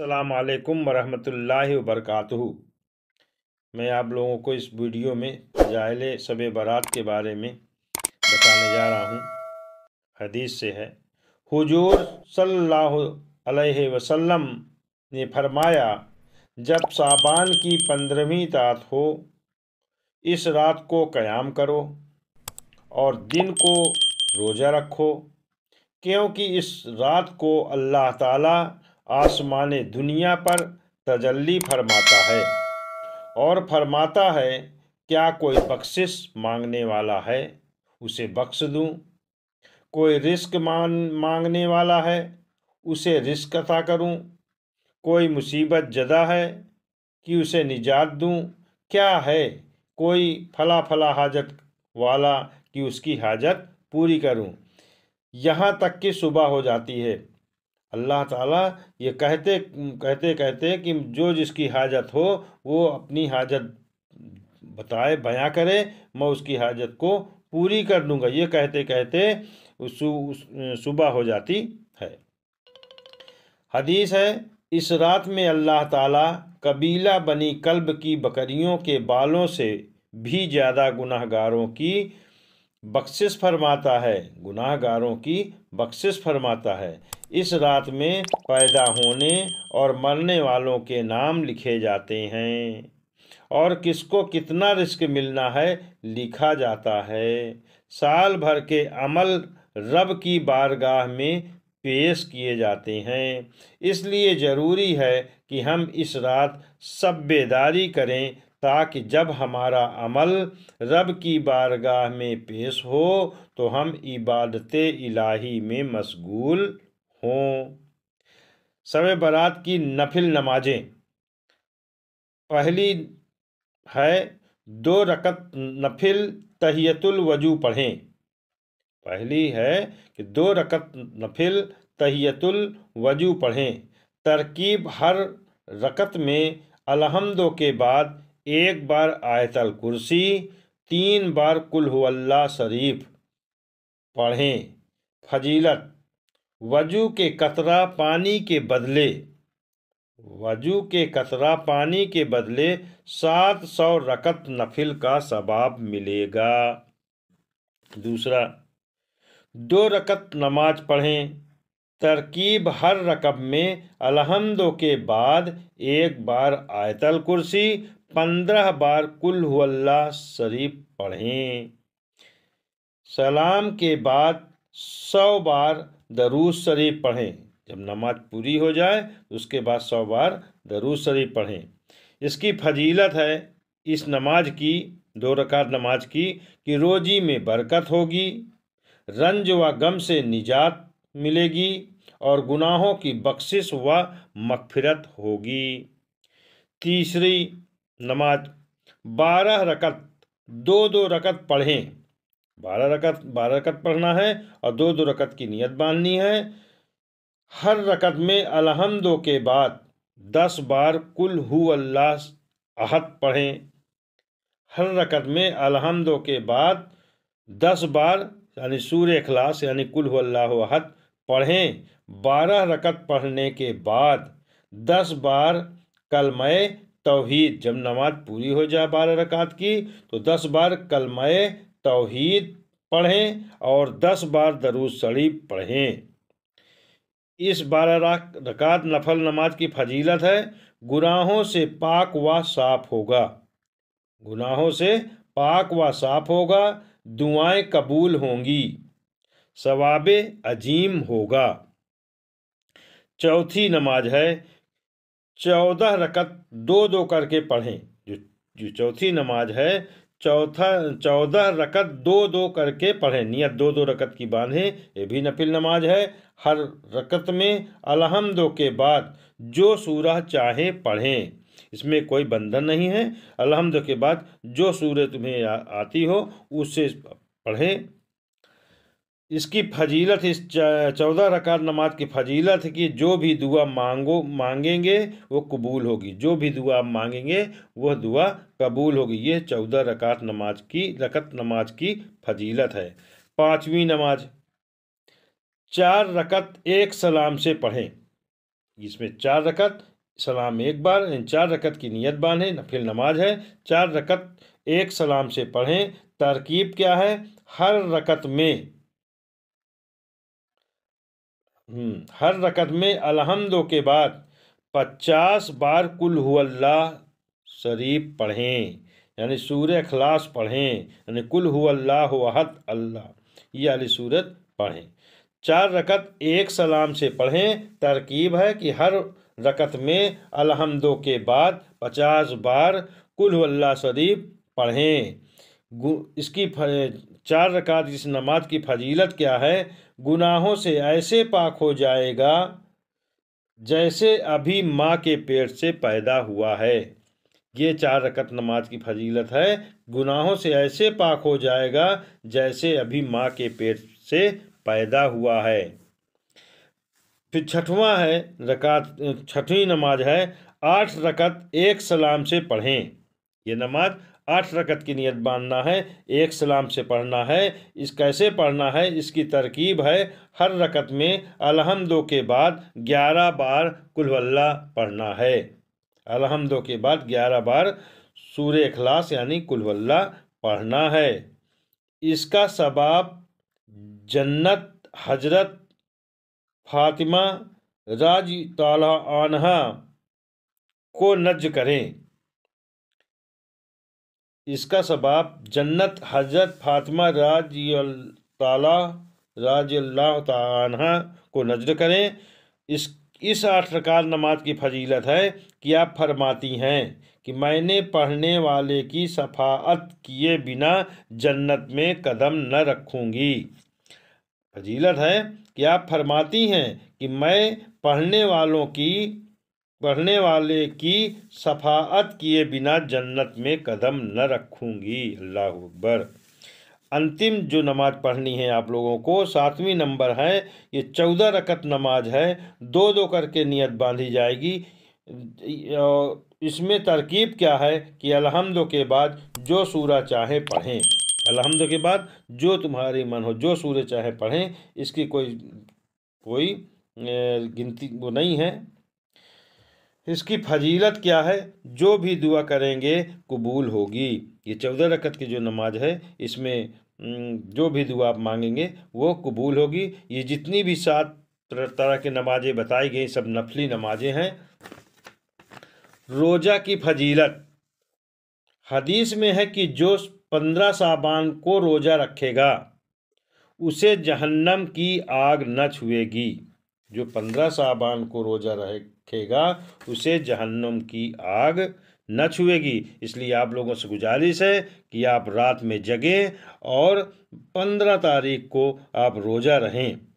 अल्लाम वरहमतुल्लाहि वरक मैं आप लोगों को इस वीडियो में जाहल शब बारात के बारे में बताने जा रहा हूँ हदीस से है हुजूर सल्लल्लाहु अलैहि वसल्लम ने फरमाया जब साबान की पंद्रहवीं रात हो इस रात को क़याम करो और दिन को रोज़ा रखो क्योंकि इस रात को अल्लाह ताला आसमान दुनिया पर तजल्ली फरमाता है और फरमाता है क्या कोई बख्शिश मांगने वाला है उसे बख्श दूं कोई रिस्क मान मांगने वाला है उसे रिस्क अता करूं कोई मुसीबत जदा है कि उसे निजात दूं क्या है कोई फला फला हाजत वाला कि उसकी हाजत पूरी करूं यहाँ तक कि सुबह हो जाती है अल्लाह ताला ये कहते कहते कहते कि जो जिसकी हाजत हो वो अपनी हाजत बताए बयां करे मैं उसकी हाजत को पूरी कर दूंगा ये कहते कहते सुबह हो जाती है हदीस है इस रात में अल्लाह ताला कबीला बनी कल्ब की बकरियों के बालों से भी ज़्यादा गुनाहगारों की बख्शिश फरमाता है गुनाहगारों की बख्शिश फरमाता है इस रात में पैदा होने और मरने वालों के नाम लिखे जाते हैं और किसको कितना रिस्क मिलना है लिखा जाता है साल भर के अमल रब की बारगाह में पेश किए जाते हैं इसलिए ज़रूरी है कि हम इस रात सब बेदारी करें ताकि जब हमारा अमल रब की बारगाह में पेश हो तो हम इबादत इलाही में मशगूल हों शब बारात की नफिल नमाजें पहली है दो रकत नफिल तहियतुल वजू पढ़ें पहली है कि दो रकत नफिल तहियतुल वजू पढ़ें तरकीब हर रकत में अलहमदो के बाद एक बार आयतल कुर्सी तीन बार कुल्ला शरीफ पढ़ें फजीलत वजू के कतरा पानी के बदले वजू के कतरा पानी के बदले सात सौ रकत नफिल का सबाब मिलेगा दूसरा दो रकत नमाज पढ़ें तरकीब हर रकब में अलहमदो के बाद एक बार आयतल कुर्सी पंद्रह बार कुल हुल्ला शरीफ पढ़ें सलाम के बाद सौ बार दरूज शरीफ पढ़ें जब नमाज पूरी हो जाए तो उसके बाद सौ बार दरूज शरीफ पढ़ें इसकी फजीलत है इस नमाज की दो रकात नमाज की कि रोजी में बरकत होगी रंज व गम से निजात मिलेगी और गुनाहों की बख्शिश व मगफिरत होगी तीसरी नमाज बारह रकत दो दो रकत पढ़ें बारह रकत बारह रकत पढ़ना है और दो दो रकत की नियत बांधनी है हर रकत में अलहमदो के बाद दस बार कुल हु अल्लाह अहद पढ़ें हर रकत में अलहमदो के बाद दस बार यानी सूर्य अखलास यानी कुल हु अल्लाह अहद पढ़ें बारह रकत पढ़ने के बाद दस बार कलमय तोहहीद जब नमाज पूरी हो जाए बारह रकात की तो दस बार कलमय तोहद पढ़ें और दस बार दरूद शरीफ पढ़ें इस बारह रकात नफल नमाज की फजीलत है गुनाहों से पाक व साफ होगा गुनाहों से पाक व साफ होगा दुआएं कबूल होंगी सवाब अजीम होगा चौथी नमाज है चौदह रकत दो दो करके पढ़ें जो जो चौथी नमाज है चौथा चौदह रकत दो दो करके पढ़ें नियत दो दो रकत की बांधें ये भी नफिल नमाज है हर रकत में अलहमदो के बाद जो सूरह चाहे पढ़ें इसमें कोई बंधन नहीं है अलहमद के बाद जो सूरह तुम्हें आती हो उससे पढ़ें इसकी फजीलत इस चौदह रकात नमाज की फजीलत है कि जो भी दुआ मांगो मांगेंगे वो कबूल होगी जो भी दुआ आप मांगेंगे वह दुआ कबूल होगी ये चौदह रकात नमाज की रकत नमाज की फजीलत है पांचवी नमाज चार रकत एक सलाम से पढ़ें इसमें चार रकत सलाम एक बार इन चार रकत की नियत बांधे फिर नमाज है चार रकत एक सलाम से पढ़ें तरकीब क्या है हर रकत में हम्म, हर रकत में अलहमदो के बाद पचास बार कुल हुल्लाह शरीफ पढ़ें यानी सूर्य अखलास पढ़ें यानी कुल हुल्लाह वहत अल्लाह ये अली सूरत पढ़ें चार रकत एक सलाम से पढ़ें तरकीब है कि हर रकत में अलहमदो के बाद पचास बार कुल शरीफ पढ़ें इसकी चार रकात इस नमाज की फजीलत क्या है गुनाहों से ऐसे पाक हो जाएगा जैसे अभी माँ के पेट से पैदा हुआ है ये चार रकत नमाज की फजीलत है गुनाहों से ऐसे पाक हो जाएगा जैसे अभी माँ के पेट से पैदा हुआ है फिर छठवां है रकात छठवीं नमाज है आठ रकत एक सलाम से पढ़ें यह नमाज आठ रकत की नियत बांधना है एक सलाम से पढ़ना है इस कैसे पढ़ना है इसकी तरकीब है हर रकत में अलहमदो के बाद ग्यारह बार कुलवल्ला पढ़ना है अलहमदो के बाद ग्यारह बार सूर अखलास यानी कुलवल्ला पढ़ना है इसका सबाब जन्नत हजरत फातिमा राज तला आनहा को नज करें इसका सबाब जन्नत हजरत फातिमा राज राज को नजर करें इस इस आठ रकार नमाज की फजीलत है कि आप फरमाती हैं कि मैंने पढ़ने वाले की सफात किए बिना जन्नत में कदम न रखूंगी फजीलत है कि आप फरमाती हैं कि मैं पढ़ने वालों की पढ़ने वाले की सफात किए बिना जन्नत में कदम न रखूंगी अल्लाह अकबर अंतिम जो नमाज़ पढ़नी है आप लोगों को सातवीं नंबर है ये चौदह रकत नमाज है दो दो करके नियत बांधी जाएगी इसमें तरकीब क्या है कि अलहमद के बाद जो सूरा चाहे पढ़ें अलहमद के बाद जो तुम्हारी मन हो जो सूर्य चाहे पढ़ें इसकी कोई कोई गिनती वो नहीं है इसकी फजीलत क्या है जो भी दुआ करेंगे कबूल होगी ये चौदह रकत की जो नमाज है इसमें जो भी दुआ आप मांगेंगे वो कबूल होगी ये जितनी भी सात तरह की नमाजें बताई गई सब नफली नमाजें हैं रोज़ा की फजीलत हदीस में है कि जो पंद्रह साबान को रोज़ा रखेगा उसे जहन्नम की आग न छुएगी जो पंद्रह साबान को रोज़ा रखेगा उसे जहन्नम की आग न छुएगी इसलिए आप लोगों से गुजारिश है कि आप रात में जगें और पंद्रह तारीख को आप रोज़ा रहें